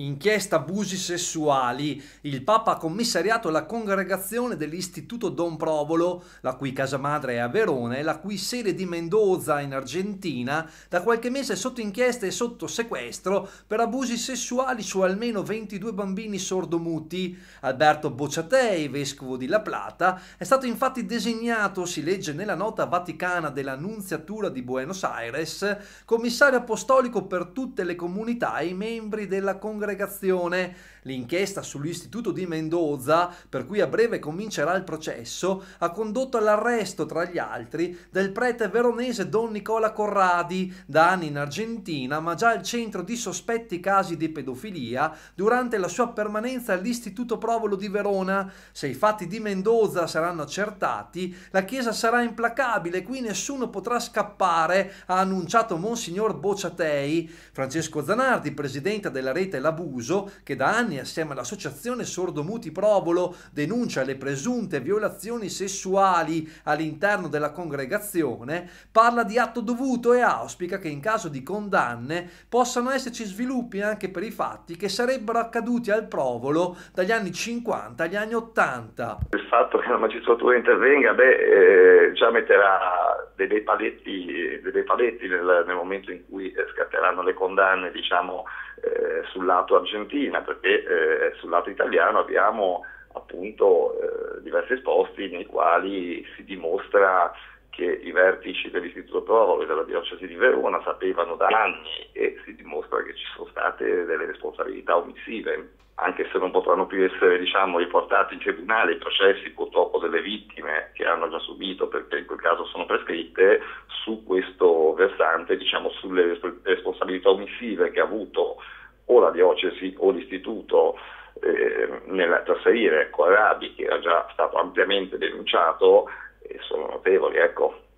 Inchiesta abusi sessuali. Il Papa ha commissariato la congregazione dell'Istituto Don Provolo, la cui casa madre è a Verona e la cui sede di Mendoza in Argentina, da qualche mese sotto inchiesta e sotto sequestro per abusi sessuali su almeno 22 bambini sordomuti. Alberto Bocciatei, vescovo di La Plata, è stato infatti designato, si legge nella nota vaticana della Nunziatura di Buenos Aires, commissario apostolico per tutte le comunità e i membri della congregazione aggregazione. L'inchiesta sull'istituto di Mendoza, per cui a breve comincerà il processo, ha condotto all'arresto, tra gli altri, del prete veronese Don Nicola Corradi, da anni in Argentina, ma già al centro di sospetti casi di pedofilia durante la sua permanenza all'Istituto Provolo di Verona. Se i fatti di Mendoza saranno accertati, la Chiesa sarà implacabile, qui nessuno potrà scappare, ha annunciato Monsignor Bocciatei. Francesco Zanardi, presidente della rete La Rabuso, che da anni assieme all'associazione Sordomuti Provolo denuncia le presunte violazioni sessuali all'interno della congregazione, parla di atto dovuto e auspica che in caso di condanne possano esserci sviluppi anche per i fatti che sarebbero accaduti al Provolo dagli anni 50 agli anni 80. Il fatto che la magistratura intervenga beh, eh, già metterà dei, dei paletti, dei paletti nel, nel, momento in cui eh, scatteranno le condanne diciamo, eh, sul lato argentino, perché eh, sul lato italiano abbiamo appunto eh, diversi esposti nei quali si dimostra che i vertici dell'Istituto Provolo e della Diocesi di Verona sapevano da anni e si dimostra che ci sono state delle responsabilità omissive, anche se non potranno più essere diciamo, riportati in tribunale i processi purtroppo delle vittime che hanno già subito perché in quel caso sono prescritte, su questo versante, diciamo, sulle responsabilità omissive che ha avuto o la diocesi o l'istituto eh, nella tassaire ecco, Arabi, che era già stato ampiamente denunciato, eh, sono notevoli. Ecco.